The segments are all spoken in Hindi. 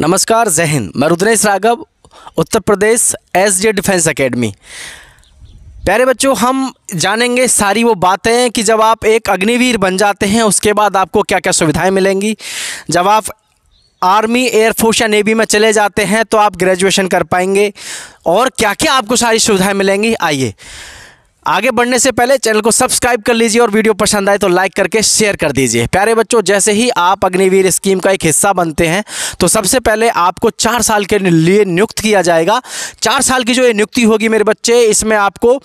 नमस्कार जय हिंद मैं Rudresh Raghav Uttar Pradesh S J defence academy प्यारे बच्चों हम जानेंगे सारी वो बातें कि जब आप एक अग्निवीर बन जाते हैं उसके बाद आपको क्या क्या सुविधाएं मिलेंगी जब आप आर्मी एयरफोर्स या नेवी में चले जाते हैं तो आप ग्रेजुएशन कर पाएंगे और क्या क्या आपको सारी सुविधाएं मिलेंगी आइए आगे बढ़ने से पहले चैनल को सब्सक्राइब कर लीजिए और वीडियो पसंद आए तो लाइक करके शेयर कर दीजिए प्यारे बच्चों जैसे ही आप अग्निवीर स्कीम का एक हिस्सा बनते हैं तो सबसे पहले आपको चार साल के लिए नियुक्त किया जाएगा चार साल की जो ये नियुक्ति होगी मेरे बच्चे इसमें आपको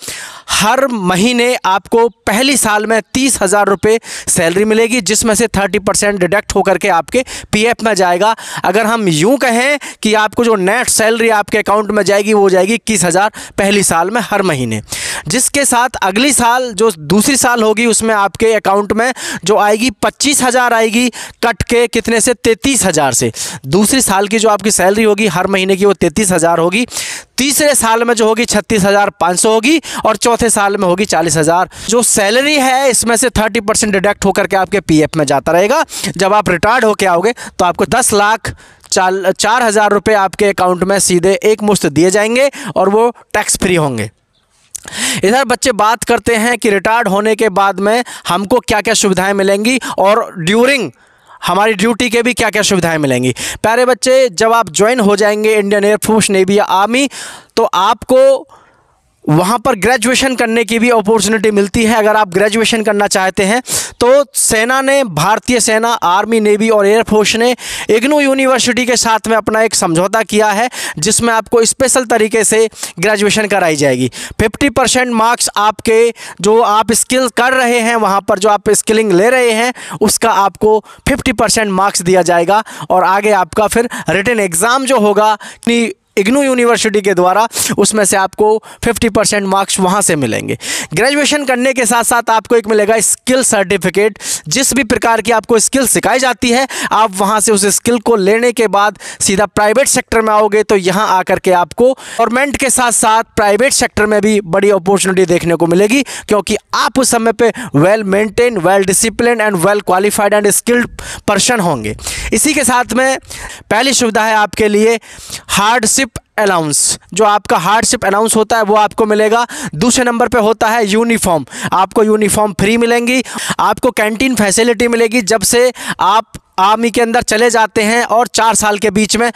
हर महीने आपको पहली साल में तीस हज़ार रुपये सैलरी मिलेगी जिसमें से थर्टी परसेंट डिडक्ट होकर के आपके पीएफ में जाएगा अगर हम यूं कहें कि आपको जो नेट सैलरी आपके अकाउंट में जाएगी वो जाएगी इक्कीस हज़ार पहली साल में हर महीने जिसके साथ अगली साल जो दूसरी साल होगी उसमें आपके अकाउंट में जो आएगी पच्चीस हज़ार आएगी कट के कितने से तैतीस हज़ार से दूसरी साल की जो आपकी सैलरी होगी हर महीने की वो तैंतीस हज़ार होगी तीसरे साल में जो होगी छत्तीस हज़ार पाँच सौ होगी और चौथे साल में होगी चालीस हज़ार जो सैलरी है इसमें से थर्टी परसेंट डिडक्ट होकर के आपके पीएफ में जाता रहेगा जब आप रिटायर्ड होकर आओगे तो आपको दस लाख चाल चार हज़ार रुपये आपके अकाउंट में सीधे एक मुश्त दिए जाएंगे और वो टैक्स फ्री होंगे इधर बच्चे बात करते हैं कि रिटायर्ड होने के बाद में हमको क्या क्या सुविधाएं मिलेंगी और ड्यूरिंग हमारी ड्यूटी के भी क्या क्या सुविधाएं मिलेंगी प्यारे बच्चे जब आप ज्वाइन हो जाएंगे इंडियन एयरफोर्स नेवी या आर्मी तो आपको वहाँ पर ग्रेजुएशन करने की भी अपॉर्चुनिटी मिलती है अगर आप ग्रेजुएशन करना चाहते हैं तो सेना ने भारतीय सेना आर्मी नेवी और एयरफोर्स ने इग्नू यूनिवर्सिटी के साथ में अपना एक समझौता किया है जिसमें आपको स्पेशल तरीके से ग्रेजुएशन कराई जाएगी 50 परसेंट मार्क्स आपके जो आप स्किल कर रहे हैं वहाँ पर जो आप स्किलिंग ले रहे हैं उसका आपको फिफ्टी मार्क्स दिया जाएगा और आगे आपका फिर रिटर्न एग्ज़ाम जो होगा कि इग्नू यूनिवर्सिटी के द्वारा उसमें से आपको 50 परसेंट मार्क्स वहाँ से मिलेंगे ग्रेजुएशन करने के साथ साथ आपको एक मिलेगा स्किल सर्टिफिकेट जिस भी प्रकार की आपको स्किल सिखाई जाती है आप वहाँ से उस स्किल को लेने के बाद सीधा प्राइवेट सेक्टर में आओगे तो यहाँ आकर के आपको गवर्नमेंट के साथ साथ प्राइवेट सेक्टर में भी बड़ी अपॉर्चुनिटी देखने को मिलेगी क्योंकि आप उस समय पर well maintain well discipline and well qualified and skilled person होंगे इसी के साथ में पहली सुविधा है आपके लिए हार्डशिप हार्डशिप अलाउंस जो आपका हार्डशिप अलाउंस होता है वो आपको मिलेगा दूसरे नंबर पे होता है यूनिफॉर्म आपको यूनिफॉर्म फ्री मिलेंगी आपको कैंटीन फैसिलिटी मिलेगी जब से आप आर्मी के अंदर चले जाते हैं और चार साल के बीच में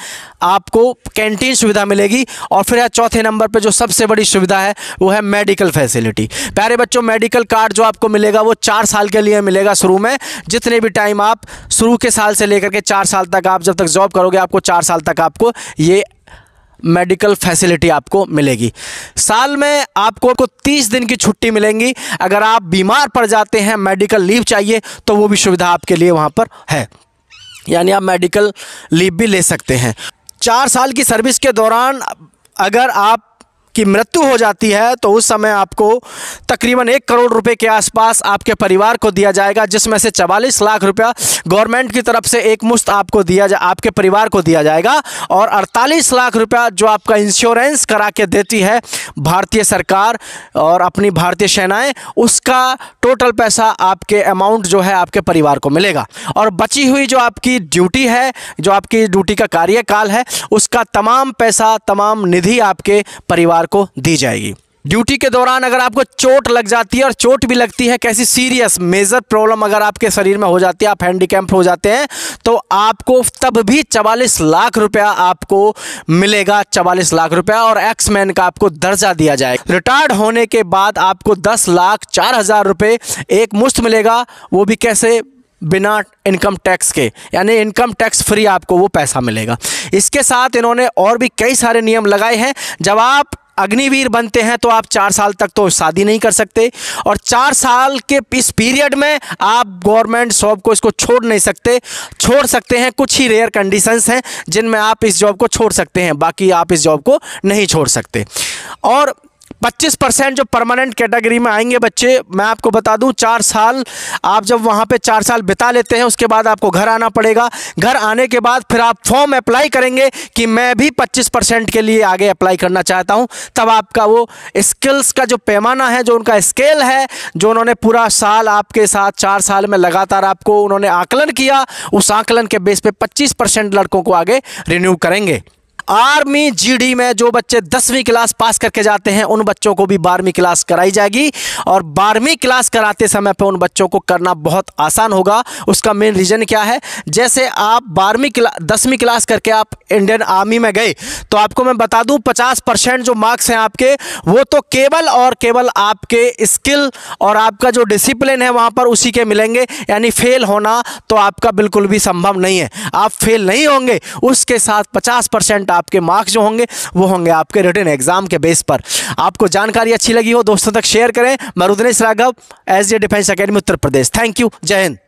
आपको कैंटीन सुविधा मिलेगी और फिर चौथे नंबर पे जो सबसे बड़ी सुविधा है वो है मेडिकल फैसिलिटी प्यारे बच्चों मेडिकल कार्ड जो आपको मिलेगा वो चार साल के लिए मिलेगा शुरू में जितने भी टाइम आप शुरू के साल से लेकर के चार साल तक आप जब तक जॉब करोगे आपको चार साल तक आपको ये मेडिकल फैसिलिटी आपको मिलेगी साल में आपको को 30 दिन की छुट्टी मिलेंगी अगर आप बीमार पड़ जाते हैं मेडिकल लीव चाहिए तो वो भी सुविधा आपके लिए वहाँ पर है यानी आप मेडिकल लीव भी ले सकते हैं चार साल की सर्विस के दौरान अगर आप की मृत्यु हो जाती है तो उस समय आपको तकरीबन एक करोड़ रुपए के आसपास आपके परिवार को दिया जाएगा जिसमें से चवालीस लाख रुपया गवर्नमेंट की तरफ से एक मुश्त आपको दिया जा आपके परिवार को दिया जाएगा और अड़तालीस लाख रुपया जो आपका इंश्योरेंस करा के देती है भारतीय सरकार और अपनी भारतीय सेनाएँ उसका टोटल पैसा आपके अमाउंट जो है आपके परिवार को मिलेगा और बची हुई जो आपकी ड्यूटी है जो आपकी ड्यूटी का कार्यकाल है उसका तमाम पैसा तमाम निधि आपके परिवार को दी जाएगी ड्यूटी के दौरान अगर आपको चोट लग जाती है और चोट भी लगती है कैसी सीरियस मेजर प्रॉब्लम अगर आपके शरीर में हो जाती है आप हैंडीकैम्प हो जाते हैं तो आपको तब भी चवालीस लाख रुपया आपको मिलेगा चवालीस लाख रुपया और एक्स मैन का आपको दर्जा दिया जाएगा रिटायर्ड होने के बाद आपको दस लाख चार हज़ार रुपये एक मुश्त मिलेगा वो भी कैसे बिना इनकम टैक्स के यानी इनकम टैक्स फ्री आपको वो पैसा मिलेगा इसके साथ इन्होंने और भी कई सारे नियम लगाए हैं जब आप अग्निवीर बनते हैं तो आप चार साल तक तो शादी नहीं कर सकते और चार साल के इस पीरियड में आप गवर्नमेंट जॉब को इसको छोड़ नहीं सकते छोड़ सकते हैं कुछ ही रेयर कंडीशंस हैं जिनमें आप इस जॉब को छोड़ सकते हैं बाकी आप इस जॉब को नहीं छोड़ सकते और पच्चीस परसेंट जो परमानेंट कैटेगरी में आएंगे बच्चे मैं आपको बता दूं चार साल आप जब वहाँ पे चार साल बिता लेते हैं उसके बाद आपको घर आना पड़ेगा घर आने के बाद फिर आप फॉर्म अप्लाई करेंगे कि मैं भी पच्चीस परसेंट के लिए आगे अप्लाई करना चाहता हूँ तब आपका वो स्किल्स का जो पैमाना है जो उनका स्केल है जो उन्होंने पूरा साल आपके साथ चार साल में लगातार आपको उन्होंने आकलन किया उस आकलन के बेस पर पच्चीस परसेंट लड़कों को आगे रिन्यू करेंगे आर्मी जीडी में जो बच्चे दसवीं क्लास पास करके जाते हैं उन बच्चों को भी बारहवीं क्लास कराई जाएगी और बारहवीं क्लास कराते समय पर उन बच्चों को करना बहुत आसान होगा उसका मेन रीज़न क्या है जैसे आप बारहवीं क्ला दसवीं क्लास करके आप इंडियन आर्मी में गए तो आपको मैं बता दूं पचास परसेंट जो मार्क्स हैं आपके वो तो केवल और केवल आपके स्किल और आपका जो डिसिप्लिन है वहाँ पर उसी के मिलेंगे यानी फेल होना तो आपका बिल्कुल भी संभव नहीं है आप फेल नहीं होंगे उसके साथ पचास परसेंट आपके मार्क्स जो होंगे वो होंगे आपके रिटर्न एग्जाम के बेस पर आपको जानकारी अच्छी लगी हो दोस्तों तक शेयर करें मैं Rudresh Raghav S J defence academy Uttar Pradesh thank you जय हिंद